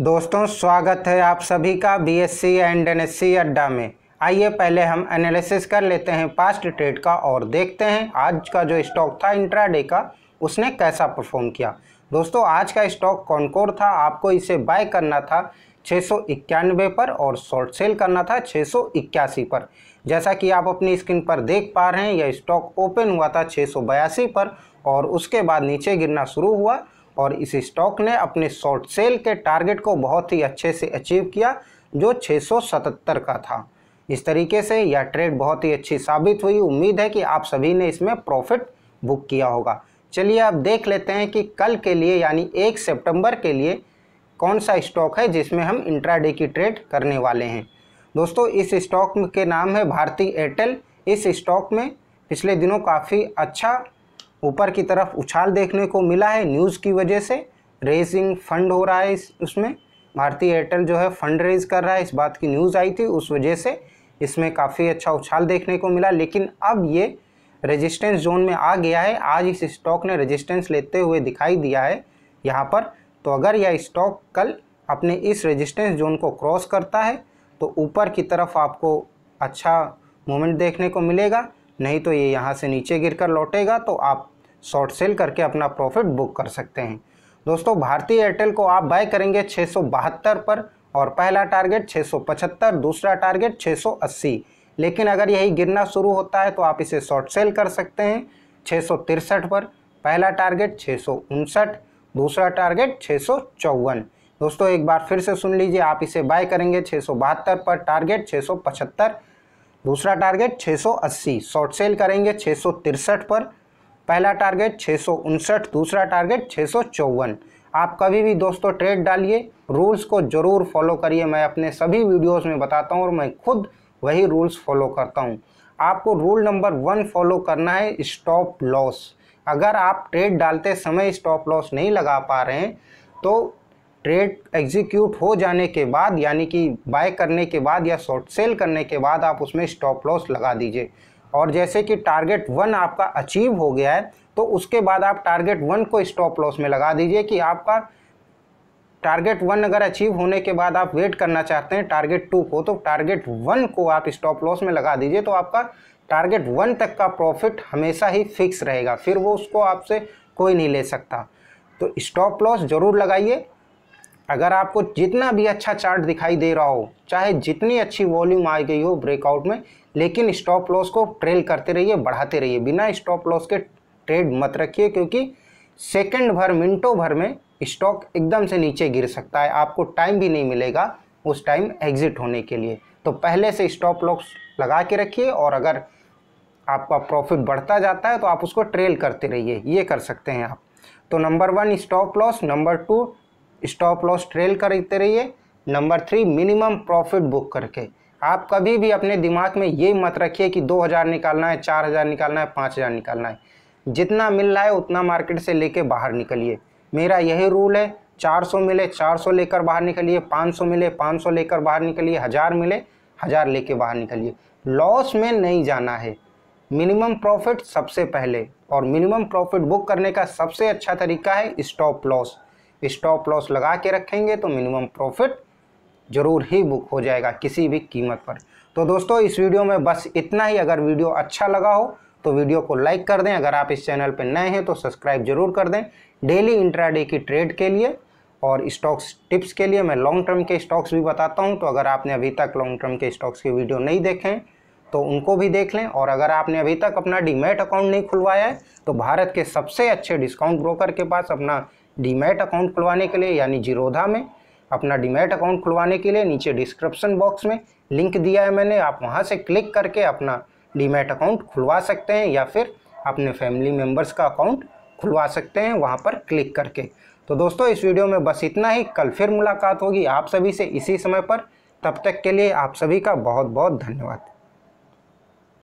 दोस्तों स्वागत है आप सभी का B S C and N S C अड्डा में आइए पहले हम एनालिसिस कर लेते हैं पास्ट ट्रेड का और देखते हैं आज का जो स्टॉक था इंट्राडे का उसने कैसा परफॉर्म किया दोस्तों आज का स्टॉक कॉनकोर था आपको इसे बाय करना था छः पर और शॉर्ट सेल करना था छः पर जैसा कि आप अपनी स्क्रीन पर देख पा रहे हैं यह स्टॉक ओपन हुआ था छः पर और उसके बाद नीचे गिरना शुरू हुआ और इस स्टॉक ने अपने शॉर्ट सेल के टारगेट को बहुत ही अच्छे से अचीव किया जो 677 का था इस तरीके से यह ट्रेड बहुत ही अच्छी साबित हुई उम्मीद है कि आप सभी ने इसमें प्रॉफिट बुक किया होगा चलिए अब देख लेते हैं कि कल के लिए यानी एक सेप्टेम्बर के लिए कौन सा स्टॉक है जिसमें हम इंट्राडे की ट्रेड करने वाले हैं दोस्तों इस स्टॉक के नाम है भारती एयरटेल इस स्टॉक में पिछले दिनों काफ़ी अच्छा ऊपर की तरफ उछाल देखने को मिला है न्यूज़ की वजह से रेजिंग फंड हो रहा है इस उसमें भारतीय एयरटेल जो है फंड रेज कर रहा है इस बात की न्यूज़ आई थी उस वजह से इसमें काफ़ी अच्छा उछाल देखने को मिला लेकिन अब ये रेजिस्टेंस जोन में आ गया है आज इस स्टॉक ने रेजिस्टेंस लेते हुए दिखाई दिया है यहाँ पर तो अगर यह स्टॉक कल अपने इस रेजिस्टेंस जोन को क्रॉस करता है तो ऊपर की तरफ आपको अच्छा मोमेंट देखने को मिलेगा नहीं तो ये यहाँ से नीचे गिर कर लौटेगा तो आप शॉर्ट सेल करके अपना प्रॉफिट बुक कर सकते हैं दोस्तों भारतीय एयरटेल को आप बाय करेंगे छः पर और पहला टारगेट 675 दूसरा टारगेट 680 लेकिन अगर यही गिरना शुरू होता है तो आप इसे शॉर्ट सेल कर सकते हैं छः पर पहला टारगेट छः दूसरा टारगेट छः दोस्तों एक बार फिर से सुन लीजिए आप इसे बाय करेंगे छः पर टारगेट छः दूसरा टारगेट 680 शॉर्ट सेल करेंगे छः पर पहला टारगेट छः दूसरा टारगेट छः आप कभी भी दोस्तों ट्रेड डालिए रूल्स को ज़रूर फॉलो करिए मैं अपने सभी वीडियोस में बताता हूँ और मैं खुद वही रूल्स फॉलो करता हूँ आपको रूल नंबर वन फॉलो करना है स्टॉप लॉस अगर आप ट्रेड डालते समय स्टॉप लॉस नहीं लगा पा रहे हैं तो ट्रेड एग्जीक्यूट हो जाने के बाद यानी कि बाय करने के बाद या शॉर्ट सेल करने के बाद आप उसमें स्टॉप लॉस लगा दीजिए और जैसे कि टारगेट वन आपका अचीव हो गया है तो उसके बाद आप टारगेट वन को स्टॉप लॉस में लगा दीजिए कि आपका टारगेट वन अगर अचीव होने के बाद आप वेट करना चाहते हैं टारगेट टू को तो टारगेट वन को आप स्टॉप लॉस में लगा दीजिए तो आपका टारगेट वन तक का प्रॉफिट हमेशा ही फिक्स रहेगा फिर वो उसको आपसे कोई नहीं ले सकता तो स्टॉप लॉस ज़रूर लगाइए अगर आपको जितना भी अच्छा चार्ट दिखाई दे रहा हो चाहे जितनी अच्छी वॉल्यूम आ गई हो ब्रेकआउट में लेकिन स्टॉप लॉस को ट्रेल करते रहिए बढ़ाते रहिए बिना स्टॉप लॉस के ट्रेड मत रखिए क्योंकि सेकंड भर मिनटों भर में स्टॉक एकदम से नीचे गिर सकता है आपको टाइम भी नहीं मिलेगा उस टाइम एग्जिट होने के लिए तो पहले से स्टॉप लॉस लगा के रखिए और अगर आपका प्रॉफिट बढ़ता जाता है तो आप उसको ट्रेल करते रहिए ये कर सकते हैं आप तो number one stop loss number two stop loss trail करते रहिए number three minimum profit book करके आप कभी भी अपने दिमाग में ये मत रखिए कि 2000 निकालना है 4000 निकालना है 5000 निकालना है जितना मिल रहा है उतना मार्केट से लेके बाहर निकलिए मेरा यही रूल है 400 मिले 400 लेकर बाहर निकलिए 500 मिले 500 लेकर बाहर निकलिए हज़ार मिले हज़ार लेके बाहर निकलिए लॉस में नहीं जाना है मिनिमम प्रॉफिट सबसे पहले और मिनिमम प्रॉफिट बुक करने का सबसे अच्छा तरीका है स्टॉप लॉस स्टॉप लॉस लगा के रखेंगे तो मिनिमम प्रॉफिट ज़रूर ही बुक हो जाएगा किसी भी कीमत पर तो दोस्तों इस वीडियो में बस इतना ही अगर वीडियो अच्छा लगा हो तो वीडियो को लाइक कर दें अगर आप इस चैनल पर नए हैं तो सब्सक्राइब जरूर कर दें डेली इंट्राडे की ट्रेड के लिए और स्टॉक्स टिप्स के लिए मैं लॉन्ग टर्म के स्टॉक्स भी बताता हूं तो अगर आपने अभी तक लॉन्ग टर्म के स्टॉक्स के वीडियो नहीं देखें तो उनको भी देख लें और अगर आपने अभी तक अपना डीमेट अकाउंट नहीं खुलवाया है तो भारत के सबसे अच्छे डिस्काउंट ब्रोकर के पास अपना डीमेट अकाउंट खुलवाने के लिए यानी जीरोधा में अपना डीमेट अकाउंट खुलवाने के लिए नीचे डिस्क्रिप्शन बॉक्स में लिंक दिया है मैंने आप वहाँ से क्लिक करके अपना डीमेट अकाउंट खुलवा सकते हैं या फिर अपने फैमिली मेम्बर्स का अकाउंट खुलवा सकते हैं वहाँ पर क्लिक करके तो दोस्तों इस वीडियो में बस इतना ही कल फिर मुलाकात होगी आप सभी से इसी समय पर तब तक के लिए आप सभी का बहुत बहुत धन्यवाद